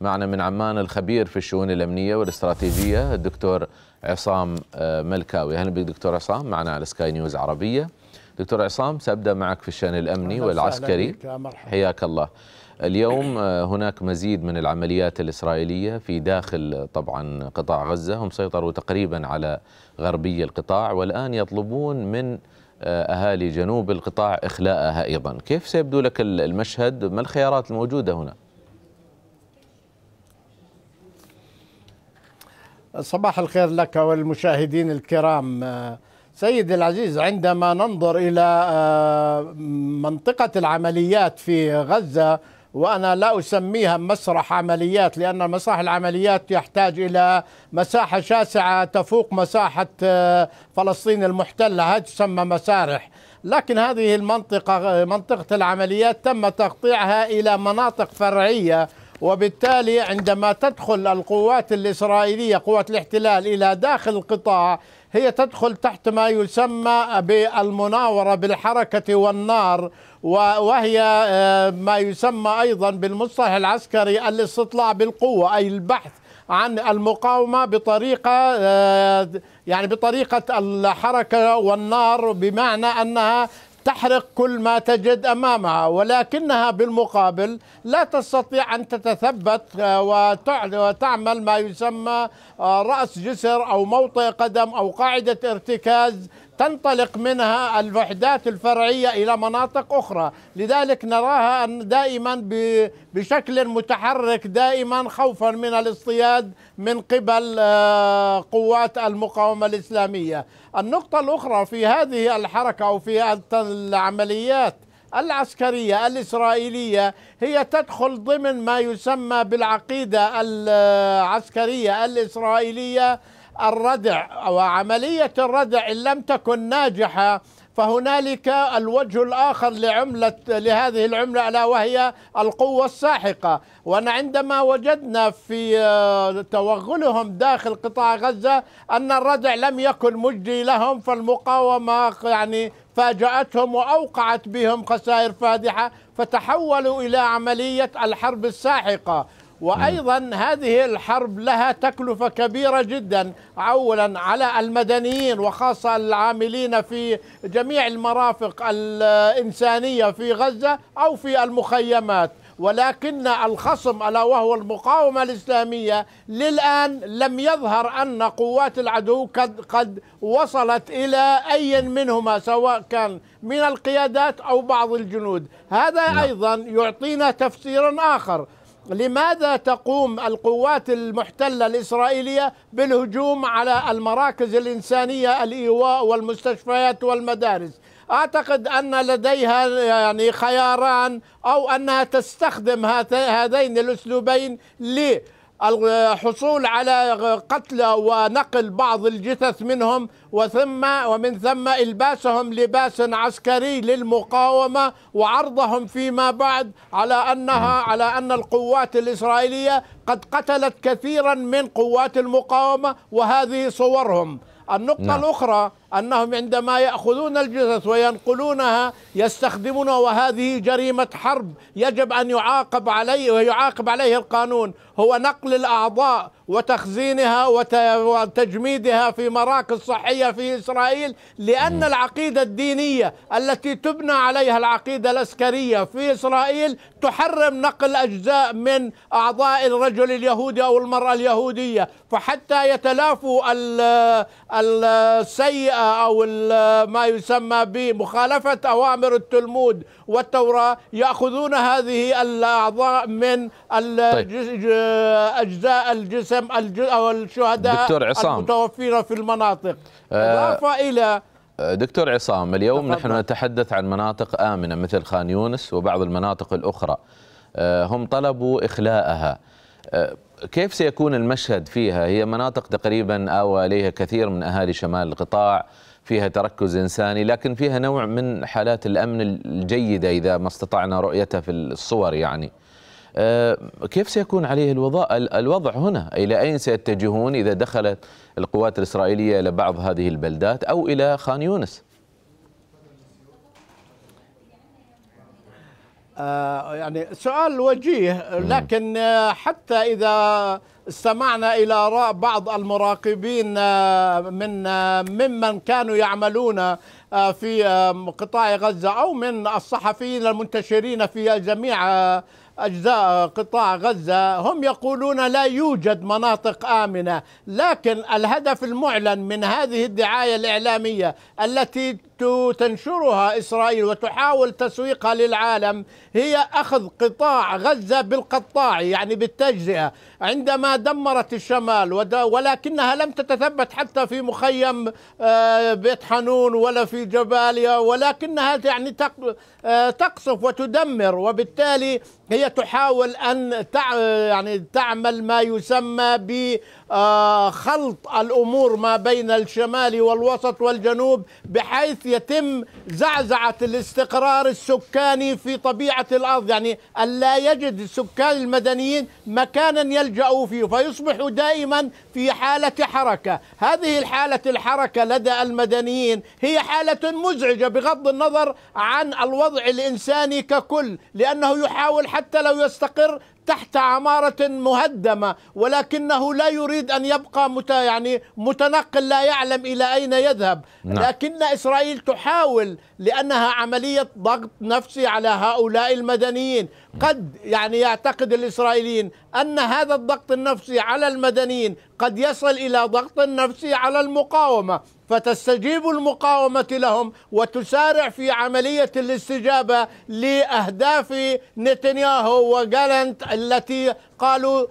معنا من عمان الخبير في الشؤون الامنيه والاستراتيجيه الدكتور عصام آه، ملكاوي اهلا بك دكتور عصام معنا على سكاي نيوز عربيه دكتور عصام سابدا معك في الشان الامني والعسكري حياك الله اليوم آه، هناك مزيد من العمليات الإسرائيلية في داخل آه، طبعا قطاع غزة هم سيطروا تقريبا على غربي القطاع والآن يطلبون من أهالي جنوب القطاع إخلاءها أيضا كيف سيبدو لك المشهد ما الخيارات الموجودة هنا؟ صباح الخير لك والمشاهدين الكرام آه، سيدي العزيز عندما ننظر إلى آه، منطقة العمليات في غزة وأنا لا أسميها مسرح عمليات لأن مسرح العمليات يحتاج إلى مساحة شاسعة تفوق مساحة آه، فلسطين المحتلة هذه تسمى مسارح لكن هذه المنطقة منطقة العمليات تم تقطيعها إلى مناطق فرعية وبالتالي عندما تدخل القوات الإسرائيلية قوات الاحتلال إلى داخل القطاع هي تدخل تحت ما يسمى بالمناورة بالحركة والنار وهي آه، ما يسمى أيضا بالمصطلح العسكري الاستطلاع بالقوة أي البحث عن المقاومة بطريقة آه، يعني بطريقة الحركة والنار بمعنى أنها تحرق كل ما تجد امامها ولكنها بالمقابل لا تستطيع ان تتثبت آه، وتعمل ما يسمى آه، راس جسر او موطئ قدم او قاعده ارتكاز تنطلق منها الوحدات الفرعية إلى مناطق أخرى لذلك نراها دائما بشكل متحرك دائما خوفا من الاصطياد من قبل آه، قوات المقاومة الإسلامية النقطة الأخرى في هذه الحركة أو في العمليات العسكرية الإسرائيلية هي تدخل ضمن ما يسمى بالعقيدة العسكرية الإسرائيلية الردع وعملية الردع إن لم تكن ناجحة فهنالك الوجه الآخر لعملة لهذه العملة ألا وهي القوة الساحقة وأنا عندما وجدنا في آه، توغلهم داخل قطاع غزة أن الردع لم يكن مجدي لهم فالمقاومة يعني فاجأتهم وأوقعت بهم خسائر فادحة فتحولوا إلى عملية الحرب الساحقة نعم. وايضا هذه الحرب لها تكلفه كبيره جدا اولا على المدنيين وخاصه العاملين في جميع المرافق الانسانيه في غزه او في المخيمات ولكن الخصم الا وهو المقاومه الاسلاميه للان لم يظهر ان قوات العدو قد قد وصلت الى اي منهما سواء كان من القيادات او بعض الجنود، هذا نعم. ايضا يعطينا تفسيرا اخر لماذا تقوم القوات المحتلة الإسرائيلية بالهجوم على المراكز الإنسانية الإيواء والمستشفيات والمدارس أعتقد أن لديها يعني خياران أو أنها تستخدم هذين الأسلوبين لي الحصول على قتلى ونقل بعض الجثث منهم وثم ومن ثم الباسهم لباس عسكري للمقاومه وعرضهم فيما بعد على انها على ان القوات الاسرائيليه قد قتلت كثيرا من قوات المقاومه وهذه صورهم النقطه نعم. الاخرى أنهم عندما يأخذون الجثث وينقلونها يستخدمون وهذه جريمة حرب يجب أن يعاقب عليه ويعاقب عليه القانون هو نقل الأعضاء وتخزينها وتجميدها في مراكز صحية في إسرائيل لأن العقيدة الدينية التي تبنى عليها العقيدة العسكرية في إسرائيل تحرم نقل أجزاء من أعضاء الرجل اليهودي أو المرأة اليهودية فحتى يتلافوا السيء البيئة أو ما يسمى بمخالفة أوامر التلمود والتوراة يأخذون هذه الأعضاء من طيب. أجزاء الجسم أو الشهداء دكتور عصام. المتوفين في المناطق آه، إضافة أه إلى دكتور عصام اليوم نحن نتحدث عن مناطق آمنة مثل خان يونس وبعض المناطق الأخرى آه، هم طلبوا إخلاءها آه، كيف سيكون المشهد فيها هي مناطق تقريبا آوى إليها كثير من أهالي شمال القطاع فيها تركز إنساني لكن فيها نوع من حالات الأمن الجيدة إذا ما استطعنا رؤيتها في الصور يعني آه، كيف سيكون عليه الوضع, الوضع هنا إلى أين سيتجهون إذا دخلت القوات الإسرائيلية إلى بعض هذه البلدات أو إلى خان يونس آه، يعني سؤال وجيه لكن آه، حتى إذا استمعنا إلى آراء بعض المراقبين آه، من ممن كانوا يعملون في قطاع غزة أو من الصحفيين المنتشرين في جميع أجزاء قطاع غزة هم يقولون لا يوجد مناطق آمنة لكن الهدف المعلن من هذه الدعاية الإعلامية التي تنشرها إسرائيل وتحاول تسويقها للعالم هي أخذ قطاع غزة بالقطاع يعني بالتجزئة عندما دمرت الشمال ولكنها لم تتثبت حتى في مخيم آه، بيت حنون ولا في جباليا ولكنها يعني آه، تقصف وتدمر وبالتالي هي تحاول أن يعني تعمل ما يسمى ب آه، خلط الأمور ما بين الشمال والوسط والجنوب بحيث يتم زعزعة الاستقرار السكاني في طبيعة الأرض يعني ألا يجد السكان المدنيين مكانا يلجأوا فيه فيصبح دائما في حالة حركة هذه الحالة الحركة لدى المدنيين هي حالة مزعجة بغض النظر عن الوضع الإنساني ككل لأنه يحاول حتى لو يستقر تحت عمارة مهدمة ولكنه لا يريد أن يبقى مت يعني متنقل لا يعلم إلى أين يذهب نعم. لكن إسرائيل تحاول لأنها عملية ضغط نفسي على هؤلاء المدنيين قد يعني يعتقد الإسرائيليين أن هذا الضغط النفسي على المدنيين قد يصل إلى ضغط نفسي على المقاومة فتستجيب المقاومة لهم وتسارع في عملية الاستجابة لأهداف نتنياهو وجالنت التي قالوا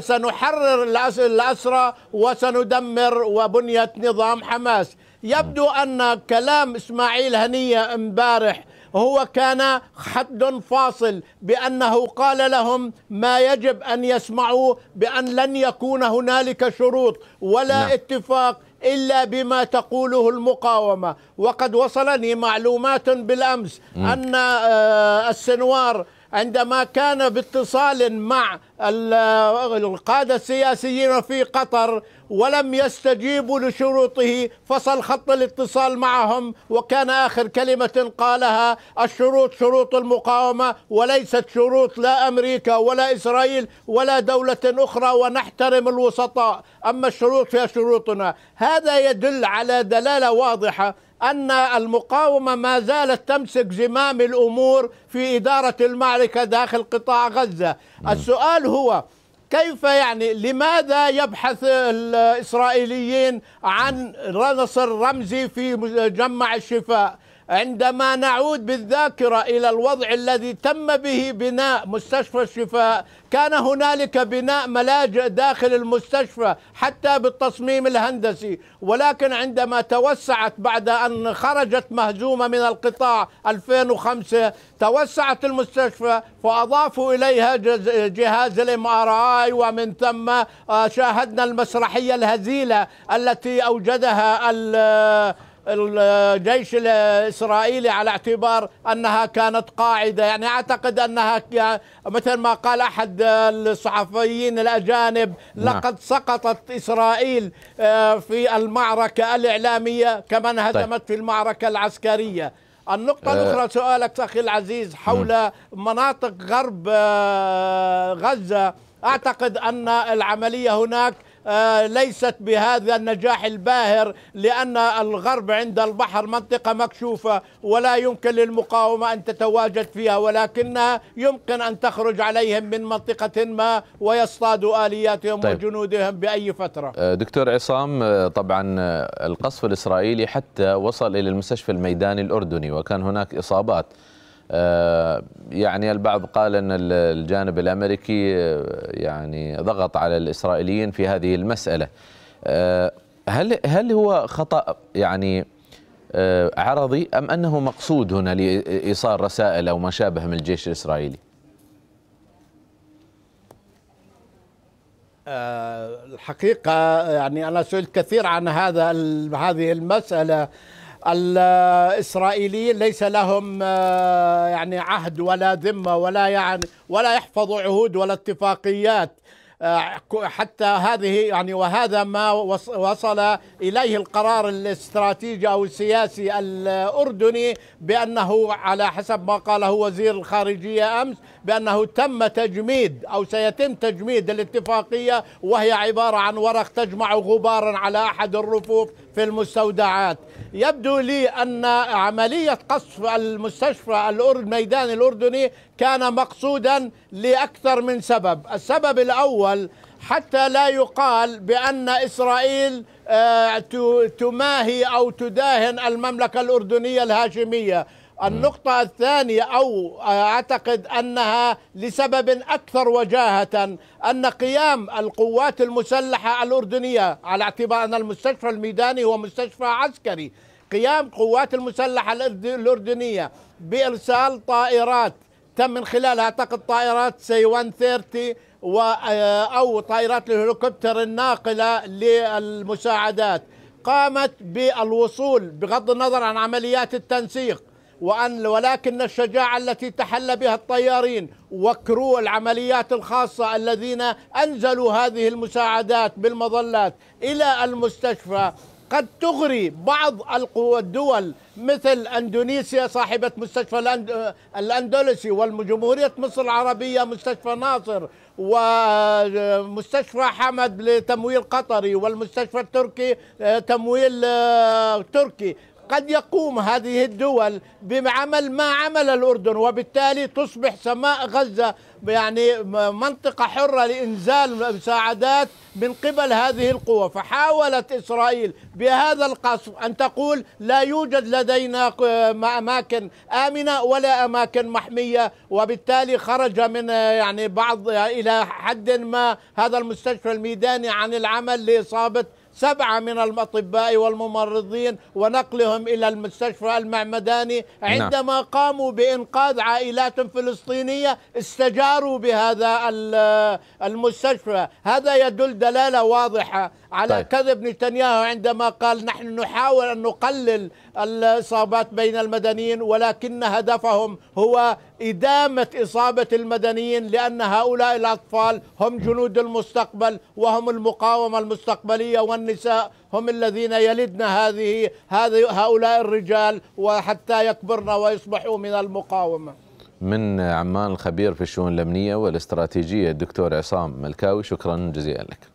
سنحرر الأسرى وسندمر وبنية نظام حماس يبدو أن كلام إسماعيل هنية امبارح هو كان حد فاصل بانه قال لهم ما يجب ان يسمعوا بان لن يكون هنالك شروط ولا لا. نعم. اتفاق إلا بما تقوله المقاومة وقد وصلني معلومات بالأمس أن آه، السنوار عندما كان باتصال مع القادة السياسيين في قطر ولم يستجيبوا لشروطه فصل خط الاتصال معهم وكان آخر كلمة قالها الشروط شروط المقاومة وليست شروط لا أمريكا ولا إسرائيل ولا دولة أخرى ونحترم الوسطاء أما الشروط فيها شروطنا هذا يدل على دلالة واضحة أن المقاومة ما زالت تمسك زمام الأمور في إدارة المعركة داخل قطاع غزة نعم. السؤال هو كيف يعني لماذا يبحث الإسرائيليين عن نصر رمزي في مجمع الشفاء عندما نعود بالذاكرة إلى الوضع الذي تم به بناء مستشفى الشفاء كان هنالك بناء ملاجئ داخل المستشفى حتى بالتصميم الهندسي ولكن عندما توسعت بعد أن خرجت مهزومة من القطاع 2005 توسعت المستشفى فأضافوا إليها جهاز الام ار اي ومن ثم آه، شاهدنا المسرحية الهزيلة التي أوجدها الجيش الإسرائيلي على اعتبار أنها كانت قاعدة يعني أعتقد أنها مثل ما قال أحد الصحفيين الأجانب نعم. لقد سقطت إسرائيل آه، في المعركة الإعلامية كما انهزمت طيب. في المعركة العسكرية النقطة آه. الأخرى سؤالك أخي العزيز حول مناطق غرب آه، غزة أعتقد أن العملية هناك آه، ليست بهذا النجاح الباهر لأن الغرب عند البحر منطقة مكشوفة ولا يمكن للمقاومة أن تتواجد فيها ولكنها يمكن أن تخرج عليهم من منطقة ما ويصطادوا آلياتهم طيب. وجنودهم بأي فترة آه، دكتور عصام آه، طبعا القصف الإسرائيلي حتى وصل إلى المستشفى الميداني الأردني وكان هناك إصابات آه، يعني البعض قال ان الجانب الامريكي آه، يعني ضغط على الاسرائيليين في هذه المساله آه، هل هل هو خطا يعني عرضي ام انه مقصود هنا لايصال رسائل او ما شابه من الجيش الاسرائيلي؟ الحقيقه يعني انا سئلت كثير عن هذا هذه المساله الاسرائيليين ليس لهم آه، يعني عهد ولا ذمه ولا يعني ولا يحفظوا عهود ولا اتفاقيات آه، حتى هذه يعني وهذا ما وصل اليه القرار الاستراتيجي او السياسي الاردني بانه على حسب ما قاله وزير الخارجيه امس بانه تم تجميد او سيتم تجميد الاتفاقيه وهي عباره عن ورق تجمع غبارا على احد الرفوف في المستودعات يبدو لي أن عملية قصف المستشفى الميدان الأردني كان مقصودا لأكثر من سبب السبب الأول حتى لا يقال بأن إسرائيل آه، تماهي أو تداهن المملكة الأردنية الهاشمية النقطة الثانية أو أعتقد أنها لسبب أكثر وجاهة أن قيام القوات المسلحة الأردنية على اعتبار أن المستشفى الميداني هو مستشفى عسكري قيام قوات المسلحة الأردنية بإرسال طائرات تم من خلالها أعتقد طائرات سي 130 و آه، أو طائرات الهليكوبتر الناقلة للمساعدات قامت بالوصول بغض النظر عن عمليات التنسيق وأن ولكن الشجاعة التي تحلى بها الطيارين وكرو العمليات الخاصة الذين أنزلوا هذه المساعدات بالمظلات إلى المستشفى قد تغري بعض القوى الدول مثل اندونيسيا صاحبه مستشفى الاندلسي والجمهوريه مصر العربيه مستشفى ناصر ومستشفى حمد لتمويل قطري والمستشفى التركي آه، تمويل آه، تركي قد يقوم هذه الدول بعمل ما عمل الأردن وبالتالي تصبح سماء غزة يعني منطقة حرة لإنزال مساعدات من قبل هذه القوى فحاولت إسرائيل بهذا القصف أن تقول لا يوجد لدينا أماكن آمنة ولا أماكن محمية وبالتالي خرج من يعني بعض إلى حد ما هذا المستشفى الميداني عن العمل لإصابة سبعة من الأطباء والممرضين ونقلهم إلى المستشفى المعمداني نعم. عندما قاموا بإنقاذ عائلات فلسطينية استجاروا بهذا المستشفى هذا يدل دلالة واضحة على طيب. كذب نتنياهو عندما قال نحن نحاول أن نقلل الإصابات بين المدنيين ولكن هدفهم هو إدامة إصابة المدنيين لأن هؤلاء الأطفال هم جنود المستقبل وهم المقاومة المستقبلية والنساء هم الذين يلدن هذه هؤلاء الرجال وحتى يكبرن ويصبحوا من المقاومة من عمان الخبير في الشؤون الأمنية والاستراتيجية الدكتور عصام ملكاوي شكرا جزيلا لك